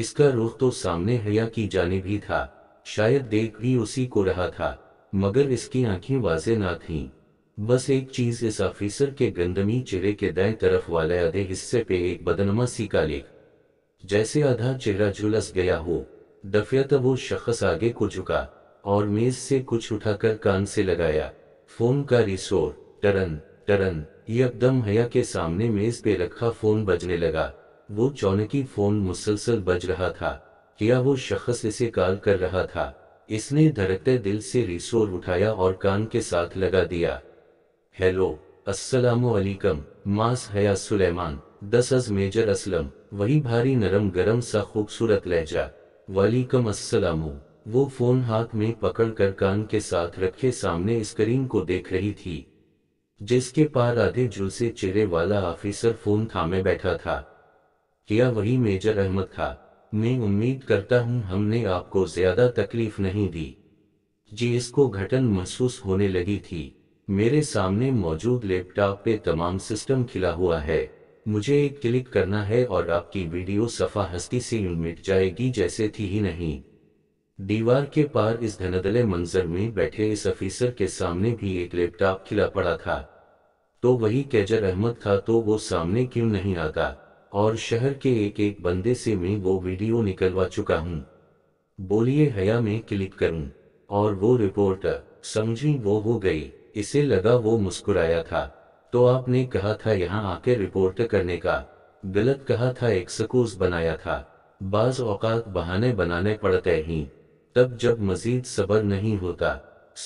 इसका रुख तो सामने हया की जाने भी था शायद देख भी उसी को रहा था मगर इसकी आंखें वाजे ना थीं। बस एक चीज इस ऑफिसर के गंदमी चेहरे के दाएं तरफ वाले आधे हिस्से पे एक बदनमा सी का लेख जैसे आधा चेहरा झुलस गया हो दफिया तब वो शख्स आगे को झुका और मेज से कुछ उठाकर कान से लगाया फोन का रिसोर टरन टरन यकदम हया के सामने मेज पे रखा फोन बजने लगा वो चौनकी फोन मुसलसल बज रहा था क्या वो शख्स इसे कॉल कर रहा था इसने धड़कते दिल से रिसोर उठाया और कान के साथ लगा दिया हेलो असलकम मास हया सुलेमान दस अज मेजर असलम वही भारी नरम गरम सा खूबसूरत लहजा वालीकम असलम वो फोन हाथ में पकड़ कर कान के साथ रखे सामने स्क्रीन को देख रही थी जिसके पार आधे झुलसे चेहरे वाला ऑफिसर फोन थामे बैठा था किया वही मेजर अहमद था मैं उम्मीद करता हूं हमने आपको ज्यादा तकलीफ नहीं दी जी इसको घटन महसूस होने लगी थी मेरे सामने मौजूद लैपटॉप पे तमाम सिस्टम खिला हुआ है मुझे एक क्लिक करना है और आपकी वीडियो सफा हस्ती से मिट जाएगी जैसे थी ही नहीं दीवार के पार इस धनदले मंजर में बैठे इस अफिसर के सामने भी एक लैपटॉप खिला पड़ा था तो वही कैजर अहमद था तो वो सामने क्यों नहीं आता और शहर के एक एक बंदे से मैं वो वीडियो निकलवा चुका हूँ बोलिए हया में क्लिक करूँ और वो रिपोर्टर समझी वो हो गई इसे लगा वो मुस्कुराया था तो आपने कहा था यहाँ आके रिपोर्ट करने का गलत कहा था एक्सकूज बनाया था बाज औकात बहाने बनाने पड़ते ही तब जब मजीद सबर नहीं होता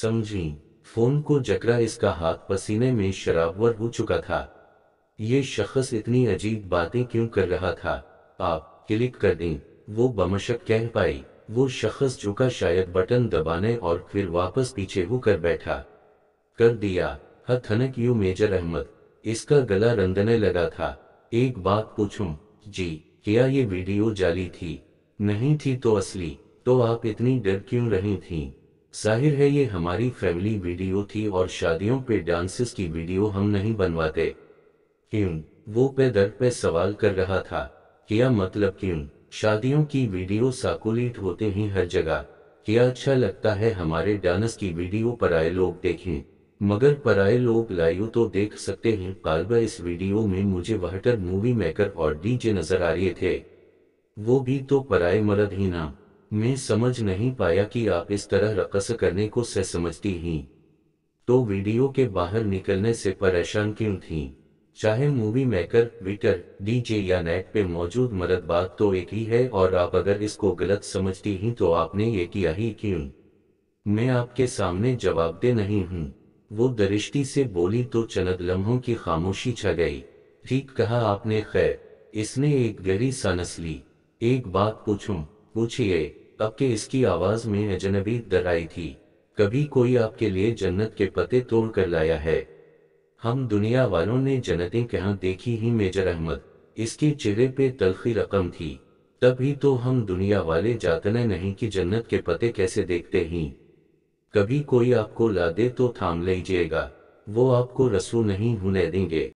समझी फोन को जकरा इसका हाथ पसीने में शराबवर हो चुका था ये शख्स इतनी अजीब बातें क्यों कर रहा था आप क्लिक कर दें वो बमशक कह पाई वो शख्स झुका शायद बटन दबाने और फिर वापस पीछे वो कर बैठा कर दिया हथनक यू मेजर अहमद इसका गला रंदने लगा था एक बात पूछूं जी क्या ये वीडियो जाली थी नहीं थी तो असली तो आप इतनी डर क्यों रही थी जाहिर है ये हमारी फैमिली वीडियो थी और शादियों पे डांसेस की वीडियो हम नहीं बनवाते क्यों वो पे दर पे सवाल कर रहा था क्या मतलब क्यों शादियों की वीडियो साकुलेट होते ही हर जगह क्या अच्छा लगता है हमारे डांस की वीडियो पराए लोग देखें मगर पराए लोग लाइव तो देख सकते हैं कालबा इस वीडियो में मुझे वहटर मूवी मेकर और डीजे नजर आ रहे थे वो भी तो पराए मरद ही ना मैं समझ नहीं पाया कि आप इस तरह रकस करने को सह समझती ही तो वीडियो के बाहर निकलने से परेशान क्यों थी चाहे मूवी मेकर ट्विटर डीजे या नेट पे मौजूद मदद बात तो एक ही है और आप अगर इसको गलत समझती हैं तो आपने ये किया ही क्यों मैं आपके सामने जवाब दे नहीं हूँ वो दृष्टि से बोली तो चनद लम्हों की खामोशी छा गई ठीक कहा आपने खैर इसने एक गहरी सानस ली एक बात पूछूं पूछिए अब के इसकी आवाज में अजनबी दर आई थी कभी कोई आपके लिए जन्नत के पते तोड़ कर लाया है हम दुनिया वालों ने जन्तें कहा देखी ही मेजर अहमद इसके चेहरे पे तलखी रकम थी तभी तो हम दुनिया वाले जातने नहीं कि जन्नत के पते कैसे देखते ही कभी कोई आपको ला दे तो थाम लीजिएगा वो आपको रसू नहीं होने देंगे